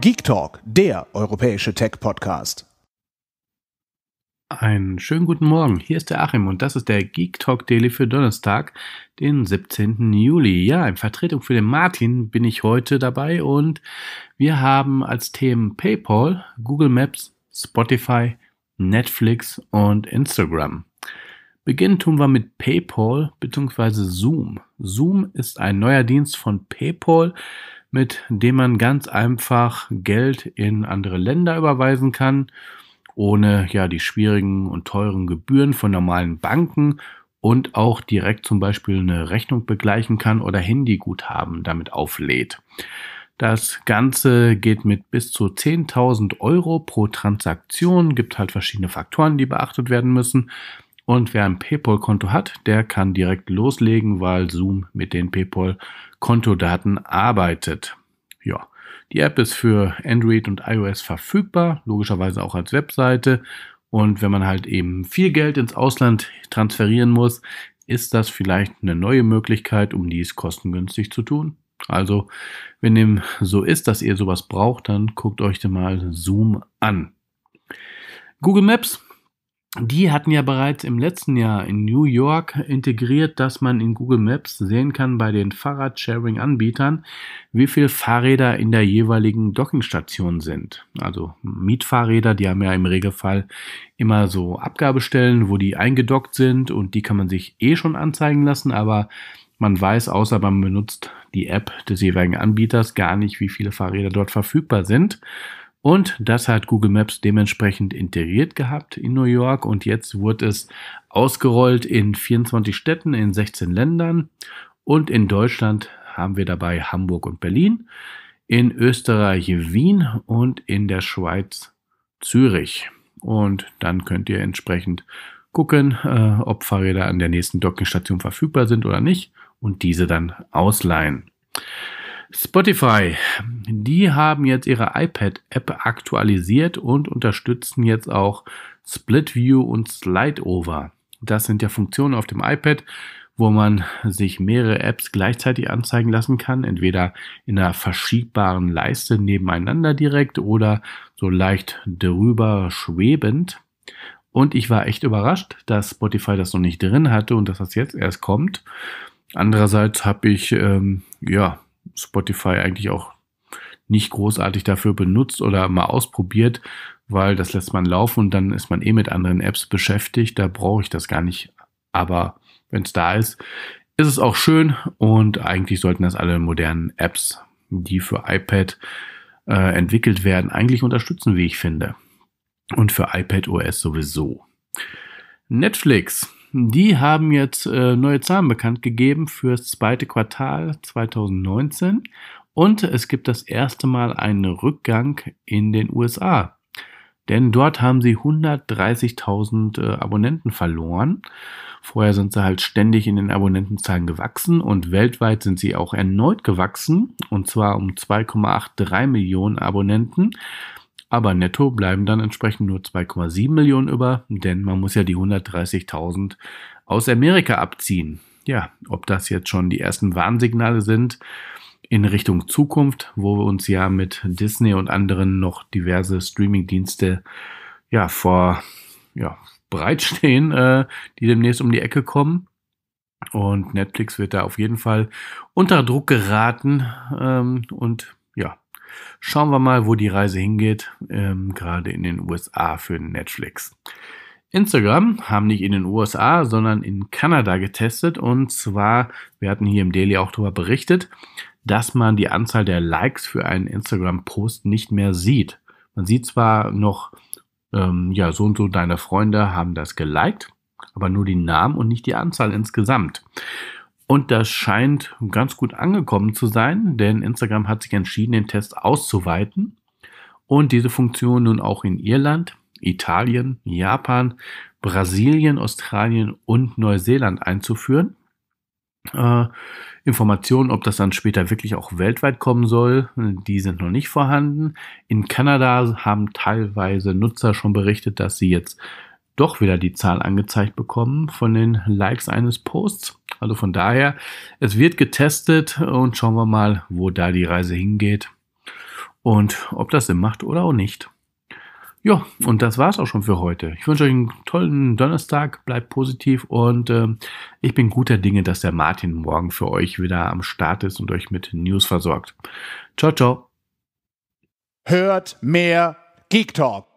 Geek Talk, der europäische Tech-Podcast. Einen schönen guten Morgen, hier ist der Achim und das ist der Geek Talk Daily für Donnerstag, den 17. Juli. Ja, in Vertretung für den Martin bin ich heute dabei und wir haben als Themen PayPal, Google Maps, Spotify, Netflix und Instagram. Beginnen tun wir mit PayPal bzw. Zoom. Zoom ist ein neuer Dienst von PayPal, mit dem man ganz einfach Geld in andere Länder überweisen kann, ohne ja die schwierigen und teuren Gebühren von normalen Banken und auch direkt zum Beispiel eine Rechnung begleichen kann oder Handyguthaben damit auflädt. Das Ganze geht mit bis zu 10.000 Euro pro Transaktion, gibt halt verschiedene Faktoren, die beachtet werden müssen. Und wer ein PayPal-Konto hat, der kann direkt loslegen, weil Zoom mit den PayPal-Kontodaten arbeitet. Ja, die App ist für Android und iOS verfügbar, logischerweise auch als Webseite. Und wenn man halt eben viel Geld ins Ausland transferieren muss, ist das vielleicht eine neue Möglichkeit, um dies kostengünstig zu tun. Also, wenn dem so ist, dass ihr sowas braucht, dann guckt euch den mal Zoom an. Google Maps die hatten ja bereits im letzten Jahr in New York integriert, dass man in Google Maps sehen kann bei den Fahrradsharing-Anbietern, wie viele Fahrräder in der jeweiligen Dockingstation sind. Also Mietfahrräder, die haben ja im Regelfall immer so Abgabestellen, wo die eingedockt sind und die kann man sich eh schon anzeigen lassen, aber man weiß, außer man benutzt die App des jeweiligen Anbieters gar nicht, wie viele Fahrräder dort verfügbar sind. Und das hat Google Maps dementsprechend integriert gehabt in New York und jetzt wurde es ausgerollt in 24 Städten, in 16 Ländern und in Deutschland haben wir dabei Hamburg und Berlin, in Österreich Wien und in der Schweiz Zürich. Und dann könnt ihr entsprechend gucken, äh, ob Fahrräder an der nächsten Dockingstation verfügbar sind oder nicht und diese dann ausleihen. Spotify, die haben jetzt ihre iPad-App aktualisiert und unterstützen jetzt auch Split View und Slide Das sind ja Funktionen auf dem iPad, wo man sich mehrere Apps gleichzeitig anzeigen lassen kann, entweder in einer verschiebbaren Leiste nebeneinander direkt oder so leicht drüber schwebend. Und ich war echt überrascht, dass Spotify das noch nicht drin hatte und dass das jetzt erst kommt. Andererseits habe ich ähm, ja Spotify eigentlich auch nicht großartig dafür benutzt oder mal ausprobiert, weil das lässt man laufen und dann ist man eh mit anderen Apps beschäftigt. Da brauche ich das gar nicht. Aber wenn es da ist, ist es auch schön und eigentlich sollten das alle modernen Apps, die für iPad äh, entwickelt werden, eigentlich unterstützen, wie ich finde. Und für iPad OS sowieso. Netflix die haben jetzt äh, neue Zahlen bekannt gegeben fürs zweite Quartal 2019 und es gibt das erste Mal einen Rückgang in den USA. Denn dort haben sie 130.000 äh, Abonnenten verloren. Vorher sind sie halt ständig in den Abonnentenzahlen gewachsen und weltweit sind sie auch erneut gewachsen und zwar um 2,83 Millionen Abonnenten. Aber netto bleiben dann entsprechend nur 2,7 Millionen über, denn man muss ja die 130.000 aus Amerika abziehen. Ja, ob das jetzt schon die ersten Warnsignale sind in Richtung Zukunft, wo wir uns ja mit Disney und anderen noch diverse Streamingdienste dienste ja vor ja, bereitstehen, äh, die demnächst um die Ecke kommen. Und Netflix wird da auf jeden Fall unter Druck geraten ähm, und ja, Schauen wir mal, wo die Reise hingeht, ähm, gerade in den USA für Netflix. Instagram haben nicht in den USA, sondern in Kanada getestet. Und zwar, wir hatten hier im Daily auch darüber berichtet, dass man die Anzahl der Likes für einen Instagram-Post nicht mehr sieht. Man sieht zwar noch, ähm, ja, so und so deine Freunde haben das geliked, aber nur die Namen und nicht die Anzahl insgesamt. Und das scheint ganz gut angekommen zu sein, denn Instagram hat sich entschieden, den Test auszuweiten und diese Funktion nun auch in Irland, Italien, Japan, Brasilien, Australien und Neuseeland einzuführen. Äh, Informationen, ob das dann später wirklich auch weltweit kommen soll, die sind noch nicht vorhanden. In Kanada haben teilweise Nutzer schon berichtet, dass sie jetzt doch wieder die Zahl angezeigt bekommen von den Likes eines Posts. Also von daher, es wird getestet und schauen wir mal, wo da die Reise hingeht und ob das Sinn macht oder auch nicht. Ja, und das war's auch schon für heute. Ich wünsche euch einen tollen Donnerstag, bleibt positiv und äh, ich bin guter Dinge, dass der Martin morgen für euch wieder am Start ist und euch mit News versorgt. Ciao, ciao. Hört mehr Geek Talk.